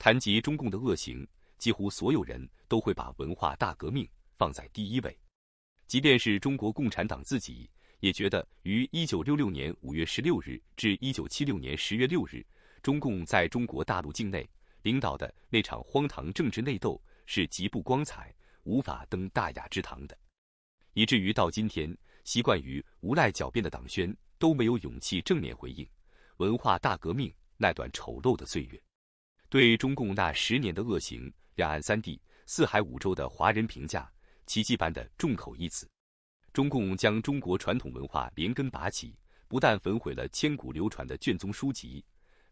谈及中共的恶行，几乎所有人都会把文化大革命放在第一位。即便是中国共产党自己，也觉得于一九六六年五月十六日至一九七六年十月六日，中共在中国大陆境内领导的那场荒唐政治内斗是极不光彩、无法登大雅之堂的。以至于到今天，习惯于无赖狡辩的党宣都没有勇气正面回应文化大革命那段丑陋的岁月。对中共那十年的恶行，两岸三地、四海五洲的华人评价，奇迹般的众口一词。中共将中国传统文化连根拔起，不但焚毁了千古流传的卷宗书籍，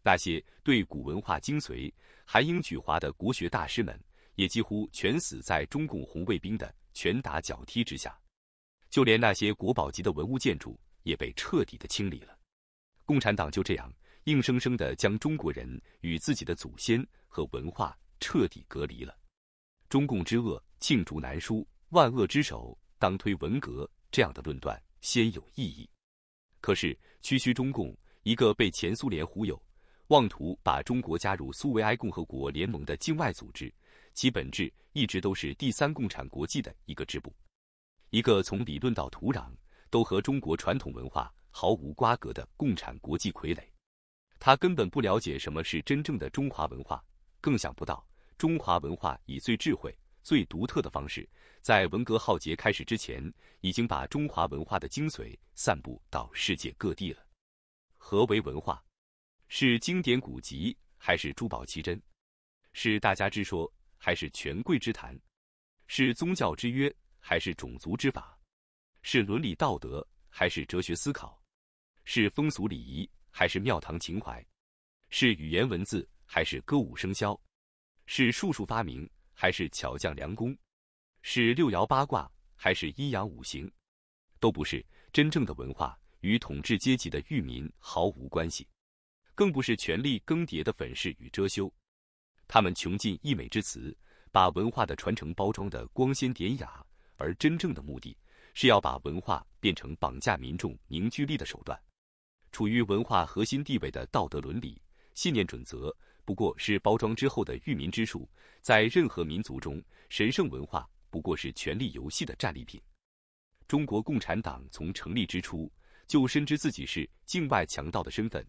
那些对古文化精髓含英举华的国学大师们，也几乎全死在中共红卫兵的拳打脚踢之下。就连那些国宝级的文物建筑，也被彻底的清理了。共产党就这样。硬生生地将中国人与自己的祖先和文化彻底隔离了。中共之恶罄竹难书，万恶之首当推文革这样的论断先有意义。可是，区区中共一个被前苏联忽悠，妄图把中国加入苏维埃共和国联盟的境外组织，其本质一直都是第三共产国际的一个支部，一个从理论到土壤都和中国传统文化毫无瓜葛的共产国际傀儡。他根本不了解什么是真正的中华文化，更想不到中华文化以最智慧、最独特的方式，在文革浩劫开始之前，已经把中华文化的精髓散布到世界各地了。何为文化？是经典古籍，还是珠宝奇珍？是大家之说，还是权贵之谈？是宗教之约，还是种族之法？是伦理道德，还是哲学思考？是风俗礼仪？还是庙堂情怀，是语言文字，还是歌舞笙箫，是术数发明，还是巧匠良工，是六爻八卦，还是阴阳五行，都不是真正的文化，与统治阶级的愚民毫无关系，更不是权力更迭的粉饰与遮羞。他们穷尽溢美之词，把文化的传承包装的光鲜典雅，而真正的目的是要把文化变成绑架民众凝聚力的手段。处于文化核心地位的道德伦理、信念准则，不过是包装之后的愚民之术。在任何民族中，神圣文化不过是权力游戏的战利品。中国共产党从成立之初就深知自己是境外强盗的身份，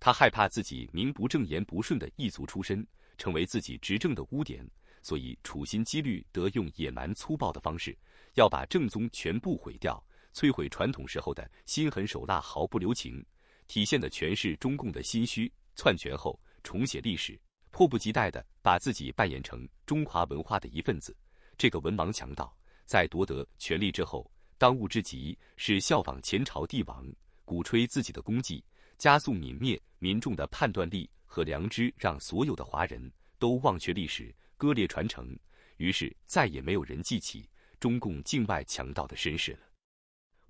他害怕自己名不正言不顺的异族出身成为自己执政的污点，所以处心积虑得用野蛮粗暴的方式要把正宗全部毁掉，摧毁传统时候的心狠手辣，毫不留情。体现的全是中共的心虚，篡权后重写历史，迫不及待的把自己扮演成中华文化的一份子。这个文盲强盗在夺得权力之后，当务之急是效仿前朝帝王，鼓吹自己的功绩，加速泯灭民众的判断力和良知，让所有的华人都忘却历史，割裂传承。于是再也没有人记起中共境外强盗的身世了。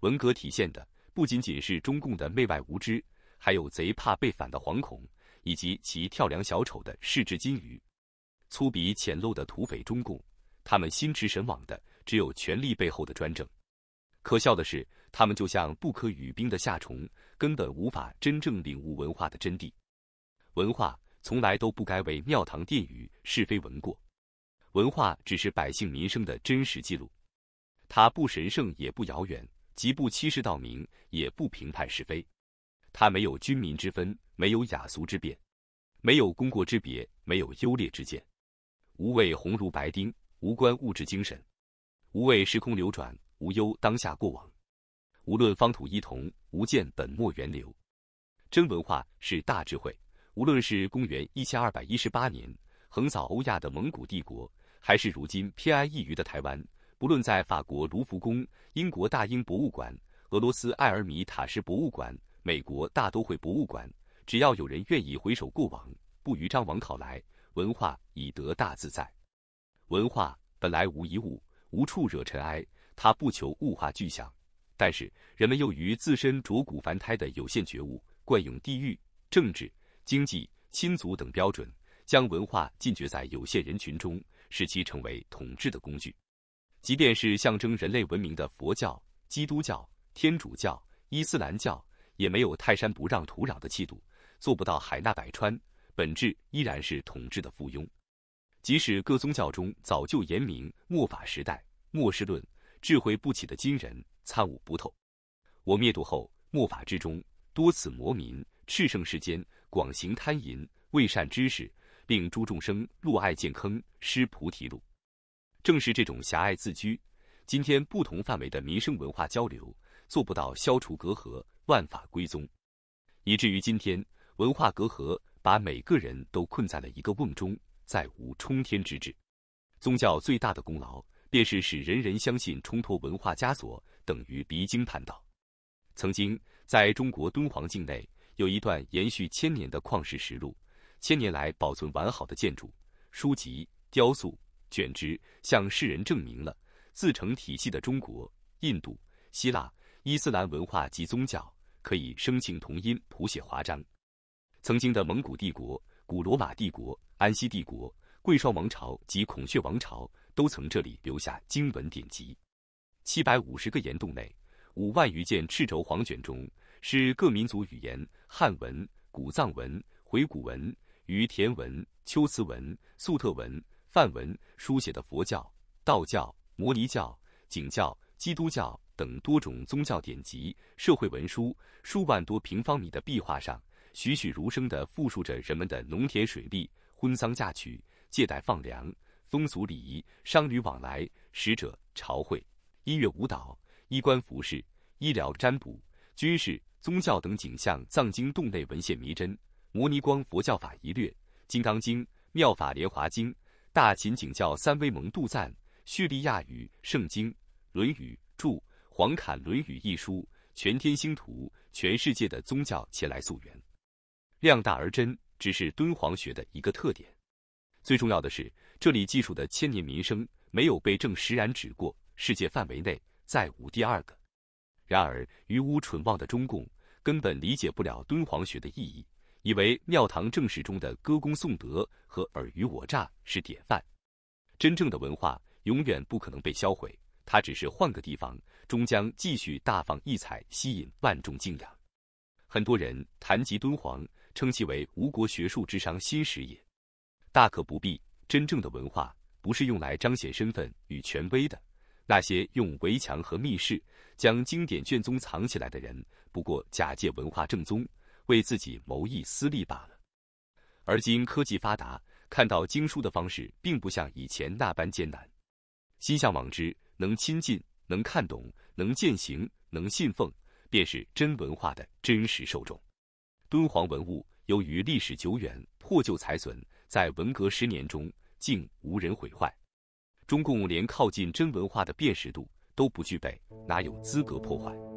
文革体现的。不仅仅是中共的媚外无知，还有贼怕被反的惶恐，以及其跳梁小丑的视之金鱼、粗鄙浅陋的土匪中共，他们心驰神往的只有权力背后的专政。可笑的是，他们就像不可与兵的夏虫，根本无法真正领悟文化的真谛。文化从来都不该为庙堂殿宇是非文过，文化只是百姓民生的真实记录，它不神圣也不遥远。既不欺世盗名，也不评判是非。他没有军民之分，没有雅俗之辨，没有功过之别，没有优劣之见。无畏红如白丁，无关物质精神。无畏时空流转，无忧当下过往。无论方土一同，无见本末源流。真文化是大智慧。无论是公元一千二百一十八年横扫欧亚的蒙古帝国，还是如今偏安一隅的台湾。无论在法国卢浮宫、英国大英博物馆、俄罗斯艾尔米塔什博物馆、美国大都会博物馆，只要有人愿意回首过往，不于张网考来，文化已得大自在。文化本来无一物，无处惹尘埃。它不求物化具象，但是人们又于自身着骨凡胎的有限觉悟，惯用地域、政治、经济、亲族等标准，将文化禁绝在有限人群中，使其成为统治的工具。即便是象征人类文明的佛教、基督教、天主教、伊斯兰教，也没有泰山不让土壤的气度，做不到海纳百川，本质依然是统治的附庸。即使各宗教中早就言明末法时代、末世论，智慧不起的今人参悟不透。我灭度后，末法之中多此魔民，炽盛世间，广行贪淫，未善知识，令诸众生入爱见坑，失菩提路。正是这种狭隘自居，今天不同范围的民生文化交流做不到消除隔阂，万法归宗，以至于今天文化隔阂把每个人都困在了一个瓮中，再无冲天之志。宗教最大的功劳，便是使人人相信，冲脱文化枷锁，等于离经叛道。曾经在中国敦煌境内，有一段延续千年的旷世实录，千年来保存完好的建筑、书籍、雕塑。卷之向世人证明了自成体系的中国、印度、希腊、伊斯兰文化及宗教可以声情同音谱写华章。曾经的蒙古帝国、古罗马帝国、安息帝国、贵霜王朝及孔雀王朝都曾这里留下经文典籍。七百五十个岩洞内，五万余件赤轴黄卷中，是各民族语言、汉文、古藏文、回古文、于田文、秋兹文、粟特文。梵文书写的佛教、道教、摩尼教、景教、基督教等多种宗教典籍、社会文书，数万多平方米的壁画上，栩栩如生地复述着人们的农田水利、婚丧嫁娶、借贷放粮、风俗礼仪、商旅往来、使者朝会、音乐舞蹈、衣冠服饰、医疗占卜、军事、宗教等景象。藏经洞内文献弥珍，《摩尼光佛教法一略》《金刚经》《妙法莲华经》。大秦景教三威蒙杜赞、叙利亚语圣经、《论语》注、黄侃《论语》一书、全天星图、全世界的宗教前来溯源，量大而真，只是敦煌学的一个特点。最重要的是，这里记述的千年民生没有被证实染指过，世界范围内再无第二个。然而愚乌蠢妄的中共根本理解不了敦煌学的意义。以为庙堂正史中的歌功颂德和尔虞我诈是典范，真正的文化永远不可能被销毁，它只是换个地方，终将继续大放异彩，吸引万众敬仰。很多人谈及敦煌，称其为“吴国学术之商新史”也，大可不必。真正的文化不是用来彰显身份与权威的，那些用围墙和密室将经典卷宗藏起来的人，不过假借文化正宗。为自己谋一私利罢了。而今科技发达，看到经书的方式并不像以前那般艰难。心向往之，能亲近，能看懂，能践行，能信奉，便是真文化的真实受众。敦煌文物由于历史久远，破旧残损，在文革十年中竟无人毁坏。中共连靠近真文化的辨识度都不具备，哪有资格破坏？